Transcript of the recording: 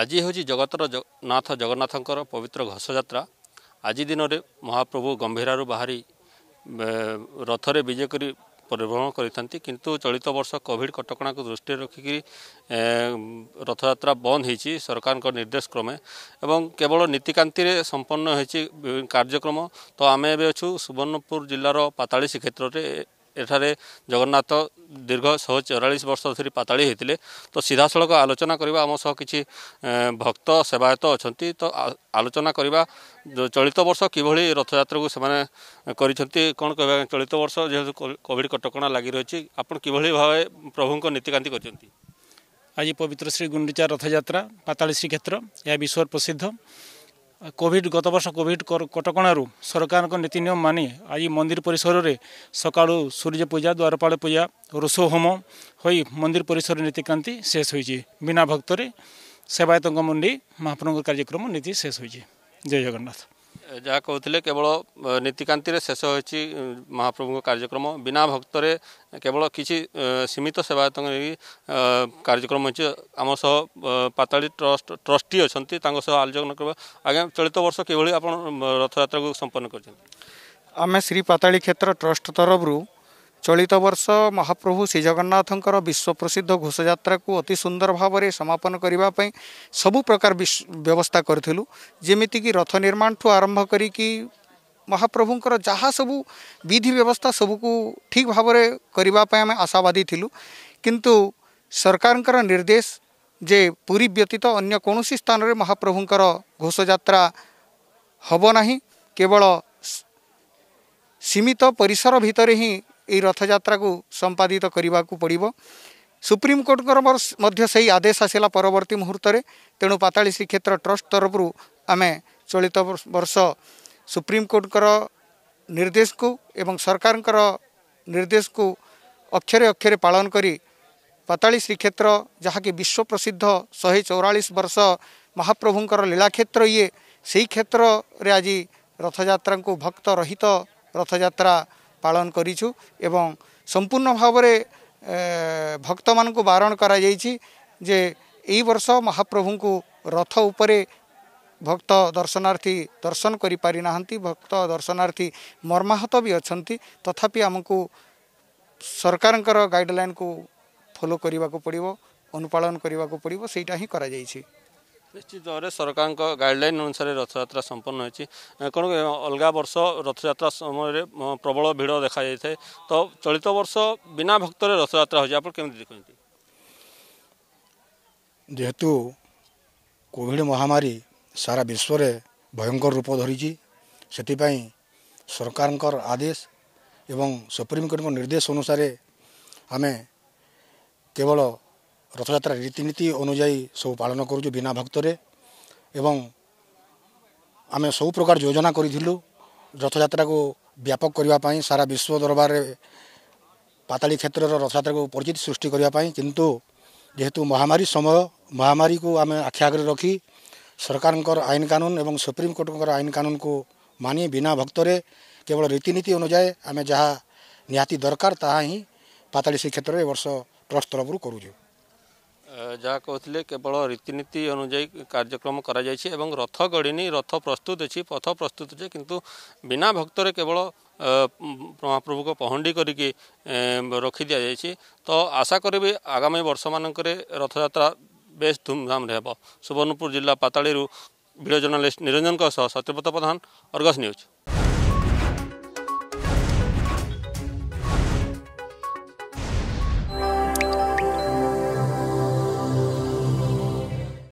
ଆଜି ହେଉଛି ଜଗତର ନାଥ ଜଗନ୍ନାଥଙ୍କର ପବିତ୍ର ଘୋଷଯାତ୍ରା ଆଜି ଦିନରେ ମହାପ୍ରଭୁ ଗମ୍ଭୀରାରୁ ବାହାରି ରଥରେ ବିଜେ କରି ପରିଭ୍ରମଣ କରିଥାନ୍ତି କିନ୍ତୁ ଚଳିତ ବର୍ଷ କୋଭିଡ଼ କଟକଣାକୁ ଦୃଷ୍ଟିରେ ରଖିକି ରଥଯାତ୍ରା ବନ୍ଦ ହୋଇଛି ସରକାରଙ୍କ ନିର୍ଦ୍ଦେଶ କ୍ରମେ ଏବଂ କେବଳ ନୀତିକାନ୍ତିରେ ସମ୍ପନ୍ନ ହୋଇଛି କାର୍ଯ୍ୟକ୍ରମ ତ ଆମେ ଏବେ ଅଛୁ ସୁବର୍ଣ୍ଣପୁର ଜିଲ୍ଲାର ପାତାଳି ଶ୍ରୀକ୍ଷେତ୍ରରେ ଏଠାରେ ଜଗନ୍ନାଥ ଦୀର୍ଘ ଶହେ ଚଉରାଳିଶ ବର୍ଷ ଧରି ପାତାଳି ହୋଇଥିଲେ ତ ସିଧାସଳଖ ଆଲୋଚନା କରିବା ଆମ ସହ କିଛି ଭକ୍ତ ସେବାୟତ ଅଛନ୍ତି ତ ଆଲୋଚନା କରିବା ଚଳିତ ବର୍ଷ କିଭଳି ରଥଯାତ୍ରାକୁ ସେମାନେ କରିଛନ୍ତି କ'ଣ କହିବା ଚଳିତ ବର୍ଷ ଯେହେତୁ କୋଭିଡ଼ କଟକଣା ଲାଗି ରହିଛି ଆପଣ କିଭଳି ଭାବେ ପ୍ରଭୁଙ୍କ ନୀତିକାନ୍ତି କରିଛନ୍ତି ଆଜି ପବିତ୍ର ଶ୍ରୀ ଗୁଣ୍ଡିଚା ରଥଯାତ୍ରା ପାତାଳି ଶ୍ରୀକ୍ଷେତ୍ର ଏହା ବିଶ୍ୱର ପ୍ରସିଦ୍ଧ କୋଭିଡ଼ ଗତ ବର୍ଷ କୋଭିଡ଼ କଟକଣାରୁ ସରକାରଙ୍କ ନୀତିନିୟମ ମାନି ଆଜି ମନ୍ଦିର ପରିସରରେ ସକାଳୁ ସୂର୍ଯ୍ୟ ପୂଜା ଦ୍ୱାରପାଳ ପୂଜା ରୋଷ ହୋମ ହୋଇ ମନ୍ଦିର ପରିସର ନୀତିକ୍ରାନ୍ତି ଶେଷ ହୋଇଛି ବିନା ଭକ୍ତରେ ସେବାୟତଙ୍କ ମୁଣ୍ଡି ମହାପ୍ରଭୁଙ୍କ କାର୍ଯ୍ୟକ୍ରମ ନୀତି ଶେଷ ହୋଇଛି ଜୟ ଜଗନ୍ନାଥ ଯାହା କହୁଥିଲେ କେବଳ ନୀତିକାନ୍ତିରେ ଶେଷ ହୋଇଛି ମହାପ୍ରଭୁଙ୍କ କାର୍ଯ୍ୟକ୍ରମ ବିନା ଭକ୍ତରେ କେବଳ କିଛି ସୀମିତ ସେବାୟତଙ୍କ ନେଇ କାର୍ଯ୍ୟକ୍ରମ ହୋଇଛି ଆମ ସହ ପାତାଳି ଟ୍ରଷ୍ଟ ଟ୍ରଷ୍ଟି ଅଛନ୍ତି ତାଙ୍କ ସହ ଆଲୋଚନା କରିବା ଆଜ୍ଞା ଚଳିତ ବର୍ଷ କିଭଳି ଆପଣ ରଥଯାତ୍ରାକୁ ସମ୍ପନ୍ନ କରିଛନ୍ତି ଆମେ ଶ୍ରୀ ପାତାଳି କ୍ଷେତ୍ର ଟ୍ରଷ୍ଟ ତରଫରୁ चलित बर्ष महाप्रभु श्रीजगन्नाथ विश्व प्रसिद्ध घोषजात्रा को अति सुंदर भाव में समापन करने सबु प्रकार व्यवस्था करूँ जमीक रथ निर्माण ठू आरंभ कर महाप्रभुंर जहाँ सबू विधि व्यवस्था सब कु ठीक भाव करने आशावादी थी किंतु सरकार निर्देश जे पूरी व्यतीत अगर कौन स्थान में महाप्रभुंर घोषजात्रा हम ना केवल सीमित परिसर भितर ही ଏଇ ରଥଯାତ୍ରାକୁ ସମ୍ପାଦିତ କରିବାକୁ ପଡ଼ିବ ସୁପ୍ରିମକୋର୍ଟଙ୍କର ମଧ୍ୟ ସେହି ଆଦେଶ ଆସିଲା ପରବର୍ତ୍ତୀ ମୁହୂର୍ତ୍ତରେ ତେଣୁ ପାତାଳି ଶ୍ରୀକ୍ଷେତ୍ର ଟ୍ରଷ୍ଟ ତରଫରୁ ଆମେ ଚଳିତ ବର୍ଷ ସୁପ୍ରିମକୋର୍ଟଙ୍କର ନିର୍ଦ୍ଦେଶକୁ ଏବଂ ସରକାରଙ୍କର ନିର୍ଦ୍ଦେଶକୁ ଅକ୍ଷରେ ଅକ୍ଷରେ ପାଳନ କରି ପାତାଳି ଶ୍ରୀକ୍ଷେତ୍ର ଯାହାକି ବିଶ୍ୱ ପ୍ରସିଦ୍ଧ ଶହେ ଚଉରାଳିଶ ବର୍ଷ ମହାପ୍ରଭୁଙ୍କର ଲୀଳାକ୍ଷେତ୍ର ଇଏ ସେହି କ୍ଷେତ୍ରରେ ଆଜି ରଥଯାତ୍ରାଙ୍କୁ ଭକ୍ତ ରହିତ ରଥଯାତ୍ରା ପାଳନ କରିଛୁ ଏବଂ ସମ୍ପୂର୍ଣ୍ଣ ଭାବରେ ଭକ୍ତମାନଙ୍କୁ ବାରଣ କରାଯାଇଛି ଯେ ଏହି ବର୍ଷ ମହାପ୍ରଭୁଙ୍କୁ ରଥ ଉପରେ ଭକ୍ତ ଦର୍ଶନାର୍ଥୀ ଦର୍ଶନ କରିପାରିନାହାନ୍ତି ଭକ୍ତ ଦର୍ଶନାର୍ଥୀ ମର୍ମାହତ ବି ଅଛନ୍ତି ତଥାପି ଆମକୁ ସରକାରଙ୍କର ଗାଇଡ଼ଲାଇନ୍କୁ ଫଲୋ କରିବାକୁ ପଡ଼ିବ ଅନୁପାଳନ କରିବାକୁ ପଡ଼ିବ ସେଇଟା ହିଁ କରାଯାଇଛି ନିଶ୍ଚିତ ଭାବରେ ସରକାରଙ୍କ ଗାଇଡ଼ଲାଇନ୍ ଅନୁସାରେ ରଥଯାତ୍ରା ସମ୍ପନ୍ନ ହୋଇଛି କ'ଣ ଅଲଗା ବର୍ଷ ରଥଯାତ୍ରା ସମୟରେ ପ୍ରବଳ ଭିଡ଼ ଦେଖାଯାଇଥାଏ ତ ଚଳିତ ବର୍ଷ ବିନା ଭକ୍ତରେ ରଥଯାତ୍ରା ହେଉଛି ଆପଣ କେମିତି ଦେଖୁଛନ୍ତି ଯେହେତୁ କୋଭିଡ଼ ମହାମାରୀ ସାରା ବିଶ୍ୱରେ ଭୟଙ୍କର ରୂପ ଧରିଛି ସେଥିପାଇଁ ସରକାରଙ୍କର ଆଦେଶ ଏବଂ ସୁପ୍ରିମକୋର୍ଟଙ୍କ ନିର୍ଦ୍ଦେଶ ଅନୁସାରେ ଆମେ କେବଳ রথযাত্রার রীতিনীতি অনুযায়ী সব পালন করুছু বিনা ভক্তরে এবং আমি সব প্রকার যোজনা করেছিল রথযাত্রাকে ব্যাপক করা সারা বিশ্ব দরবারে পাতালি ক্ষেত্রর রথযাত্রাকে পরিচিতি সৃষ্টি করা কিন্তু যেহেতু মহামারী সময় মহামারীকে আমি আখি আগে রখি ସରକାରଙ୍କର ଆଇନ କାନୁନ ଏବଂ ସୁପ୍ରିମକୋର୍ଟଙ୍କର ଆଇନ କାନୁନକୁ ମାନି ବିନା ଭକ୍ତରେ କେବଳ ରୀତିନୀତି ଅନୁଯାୟୀ ଆମେ ଯାହା ନିହାତି ଦରକାର ତାହା ହିଁ ପାତାଳି ଶ୍ରୀକ୍ଷେତ୍ରରେ ଏ ବର୍ଷ ଟ୍ରଷ୍ଟ ତରଫରୁ କରୁଛୁ ଯାହା କହୁଥିଲେ କେବଳ ରୀତିନୀତି ଅନୁଯାୟୀ କାର୍ଯ୍ୟକ୍ରମ କରାଯାଇଛି ଏବଂ ରଥ ଗଢ଼ିନି ରଥ ପ୍ରସ୍ତୁତ ଅଛି ପଥ ପ୍ରସ୍ତୁତ ଅଛି କିନ୍ତୁ ବିନା ଭକ୍ତରେ କେବଳ ମହାପ୍ରଭୁଙ୍କ ପହଣ୍ଡି କରିକି ରଖି ଦିଆଯାଇଛି ତ ଆଶା କରିବି ଆଗାମୀ ବର୍ଷମାନଙ୍କରେ ରଥଯାତ୍ରା ବେଶ ଧୁମଧାମରେ ହେବ ସୁବର୍ଣ୍ଣପୁର ଜିଲ୍ଲା ପାତାଳିରୁ ଭିଡ଼ିଓ ଜର୍ଣ୍ଣାଲିଷ୍ଟ ନିରଞ୍ଜନଙ୍କ ସହ ସତ୍ୟପ୍ରତ ପ୍ରଧାନ ଅର୍ଗସ ନ୍ୟୁଜ୍